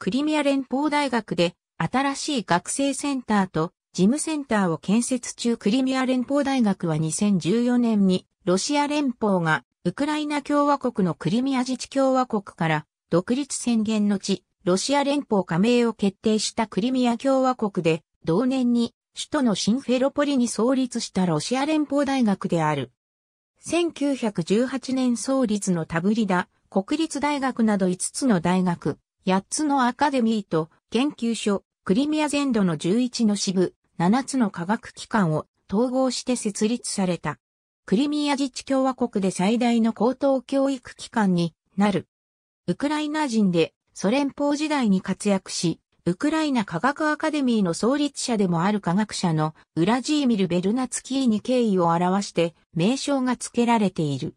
クリミア連邦大学で新しい学生センターと事務センターを建設中クリミア連邦大学は2014年にロシア連邦がウクライナ共和国のクリミア自治共和国から独立宣言の地、ロシア連邦加盟を決定したクリミア共和国で、同年に首都のシンフェロポリに創立したロシア連邦大学である。1918年創立のタブリダ、国立大学など5つの大学、8つのアカデミーと研究所、クリミア全土の11の支部、7つの科学機関を統合して設立された。クリミア自治共和国で最大の高等教育機関になる。ウクライナ人でソ連邦時代に活躍し、ウクライナ科学アカデミーの創立者でもある科学者のウラジーミル・ベルナツキーに敬意を表して名称が付けられている。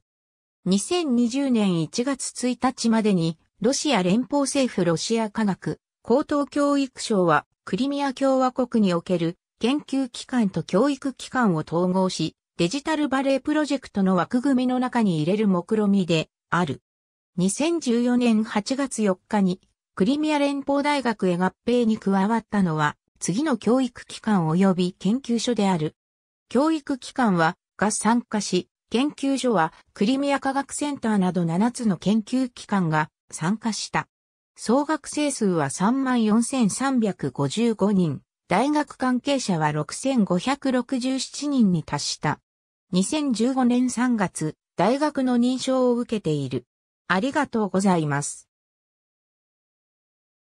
2020年1月1日までにロシア連邦政府ロシア科学高等教育省はクリミア共和国における研究機関と教育機関を統合し、デジタルバレープロジェクトの枠組みの中に入れる目論みである。2014年8月4日にクリミア連邦大学へ合併に加わったのは次の教育機関及び研究所である。教育機関はが参加し、研究所はクリミア科学センターなど7つの研究機関が参加した。総学生数は34,355人、大学関係者は6,567人に達した。2015年3月、大学の認証を受けている。ありがとうございます。